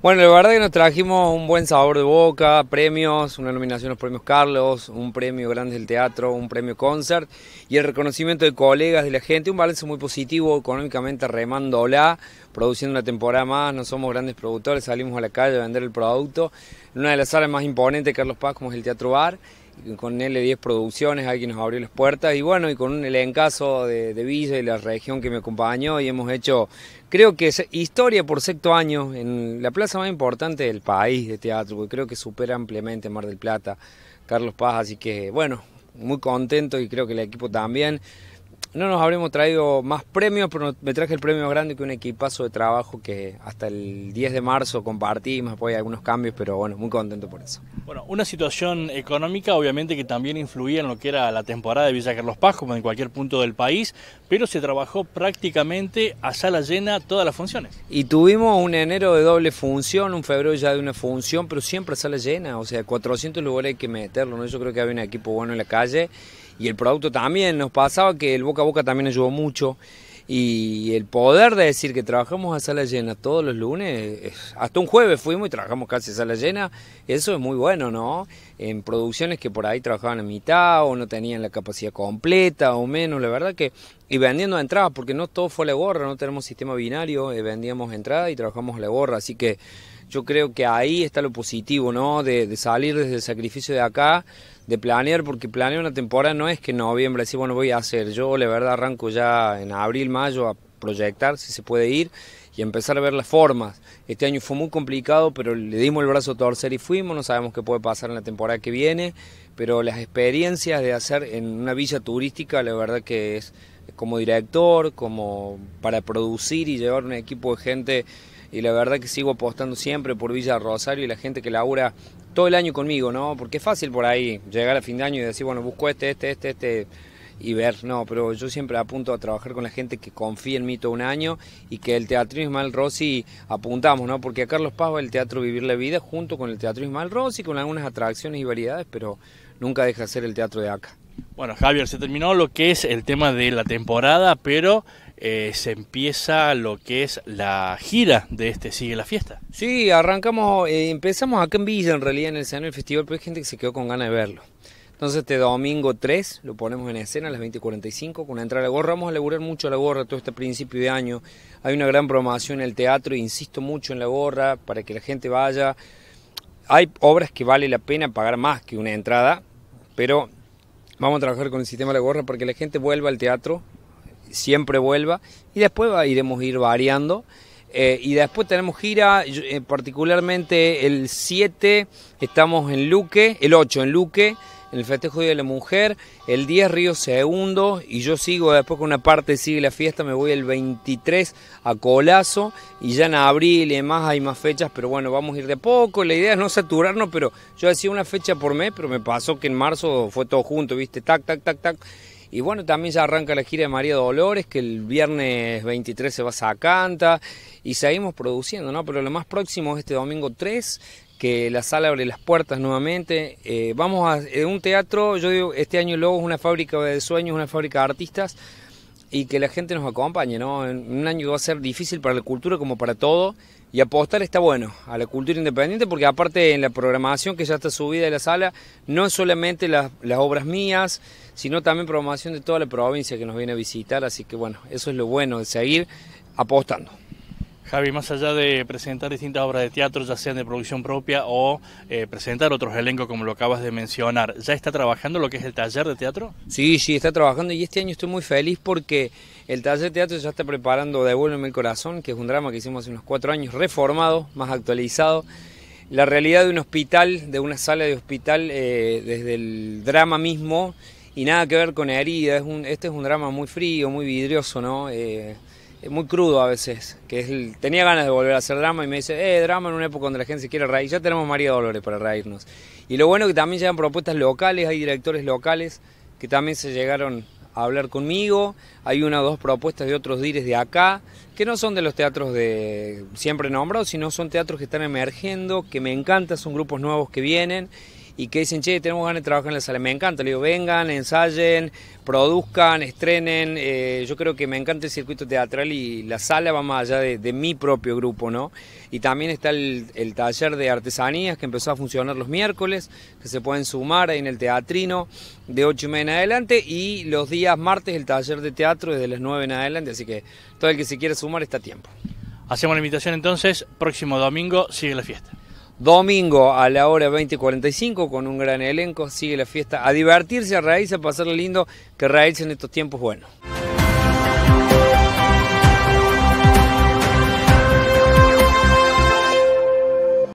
Bueno, la verdad es que nos trajimos un buen sabor de boca, premios, una nominación a los premios Carlos, un premio grande del Teatro, un premio Concert y el reconocimiento de colegas, de la gente, un balance muy positivo económicamente remándola, produciendo una temporada más, no somos grandes productores, salimos a la calle a vender el producto en una de las salas más imponentes de Carlos Paz como es el Teatro Bar con L10 Producciones, alguien nos abrió las puertas y bueno, y con el encaso de, Villa y la región que me acompañó y hemos hecho, creo que es historia por sexto año en la plaza más importante del país de teatro, que creo que supera ampliamente Mar del Plata, Carlos Paz, así que bueno, muy contento y creo que el equipo también no nos habremos traído más premios, pero me traje el premio grande que un equipazo de trabajo que hasta el 10 de marzo compartimos, después hay algunos cambios, pero bueno, muy contento por eso. Bueno, una situación económica obviamente que también influía en lo que era la temporada de Villa Carlos Paz, como en cualquier punto del país, pero se trabajó prácticamente a sala llena todas las funciones. Y tuvimos un enero de doble función, un febrero ya de una función, pero siempre a sala llena, o sea, 400 lugares hay que meterlo, ¿no? Yo creo que había un equipo bueno en la calle y el producto también. Nos pasaba que el boca a boca también ayudó mucho. Y el poder de decir que trabajamos a sala llena todos los lunes, hasta un jueves fuimos y trabajamos casi a sala llena, eso es muy bueno, ¿no? En producciones que por ahí trabajaban a mitad o no tenían la capacidad completa o menos, la verdad que... Y vendiendo entradas, porque no todo fue a la gorra, no tenemos sistema binario, eh, vendíamos entradas y trabajamos a la gorra, así que yo creo que ahí está lo positivo, ¿no? De, salir desde el sacrificio de acá, de planear, porque planear una temporada no es que en noviembre decir, bueno, voy a hacer. Yo, la verdad, arranco ya en abril, mayo a proyectar si se puede ir y empezar a ver las formas. Este año fue muy complicado, pero le dimos el brazo a torcer y fuimos, no sabemos qué puede pasar en la temporada que viene, pero las experiencias de hacer en una villa turística, la verdad que es como director, como para producir y llevar un equipo de gente y la verdad que sigo apostando siempre por Villa Rosario y la gente que labura todo el año conmigo, ¿no? Porque es fácil por ahí llegar a fin de año y decir, bueno, busco este, este, este, este y ver, no, pero yo siempre apunto a trabajar con la gente que confía en mí todo un año y que el Teatro Ismael Rossi apuntamos, ¿no? Porque a Carlos Paz va el Teatro Vivir la Vida junto con el Teatro Ismael Rossi, con algunas atracciones y variedades, pero nunca deja de ser el teatro de acá. Bueno, Javier, se terminó lo que es el tema de la temporada, pero eh, se empieza lo que es la gira de este Sigue la Fiesta. Sí, arrancamos, eh, empezamos acá en Villa, en realidad, en el escenario del festival, pero hay gente que se quedó con ganas de verlo. Entonces este domingo 3 lo ponemos en escena a las 20.45 con una entrada a la gorra. Vamos a laburar mucho la gorra todo este principio de año. Hay una gran programación en el teatro, insisto mucho en la gorra para que la gente vaya. Hay obras que vale la pena pagar más que una entrada, pero vamos a trabajar con el sistema de la gorra para que la gente vuelva al teatro siempre vuelva. Y después iremos ir variando. Eh, y después tenemos gira, eh, particularmente el 7, estamos en Luque, el 8 en Luque, en el Festejo de la Mujer, el 10 Río Segundo, y yo sigo después con una parte, sigue la fiesta, me voy el 23 a Colazo, y ya en abril y demás hay más fechas, pero bueno, vamos a ir de poco, la idea es no saturarnos, pero yo decía una fecha por mes, pero me pasó que en marzo fue todo junto, viste, tac, tac, tac, tac y bueno, también ya arranca la gira de María Dolores, que el viernes 23 se va a Canta y seguimos produciendo, ¿no? Pero lo más próximo es este domingo 3, que la sala abre las puertas nuevamente. Eh, vamos a eh, un teatro, yo digo, este año luego es una fábrica de sueños, una fábrica de artistas y que la gente nos acompañe, ¿no? En un año va a ser difícil para la cultura como para todo y apostar está bueno a la cultura independiente porque aparte en la programación que ya está subida de la sala, no es solamente las, las, obras mías, sino también programación de toda la provincia que nos viene a visitar, así que bueno, eso es lo bueno de seguir apostando. Javi, más allá de presentar distintas obras de teatro, ya sean de producción propia o eh, presentar otros elencos como lo acabas de mencionar, ¿ya está trabajando lo que es el taller de teatro? Sí, sí, está trabajando y este año estoy muy feliz porque el taller de teatro ya está preparando Devuélveme el corazón, que es un drama que hicimos hace unos cuatro años, reformado, más actualizado. La realidad de un hospital, de una sala de hospital, eh, desde el drama mismo y nada que ver con heridas. Es este es un drama muy frío, muy vidrioso, ¿no? Eh, muy crudo a veces, que es tenía ganas de volver a hacer drama y me dice, eh, drama en una época donde la gente se quiere reír, ya tenemos María Dolores para reírnos. Y lo bueno es que también llegan propuestas locales, hay directores locales que también se llegaron a hablar conmigo, hay una o dos propuestas de otros dires de acá, que no son de los teatros de siempre nombrados, sino son teatros que están emergiendo, que me encantan, son grupos nuevos que vienen y que dicen, che, tenemos ganas de trabajar en la sala. Me encanta, le digo, vengan, ensayen, produzcan, estrenen. Eh, yo creo que me encanta el circuito teatral y la sala va más allá de, mi propio grupo, ¿no? Y también está el, taller de artesanías que empezó a funcionar los miércoles, que se pueden sumar ahí en el teatrino de 8 y media en adelante. Y los días martes el taller de teatro desde las 9 en adelante. Así que todo el que se quiera sumar está a tiempo. Hacemos la invitación entonces, próximo domingo sigue la fiesta. Domingo a la hora 20.45 con un gran elenco, sigue la fiesta a divertirse, a raíz, a pasarle lindo, que raíz en estos tiempos bueno.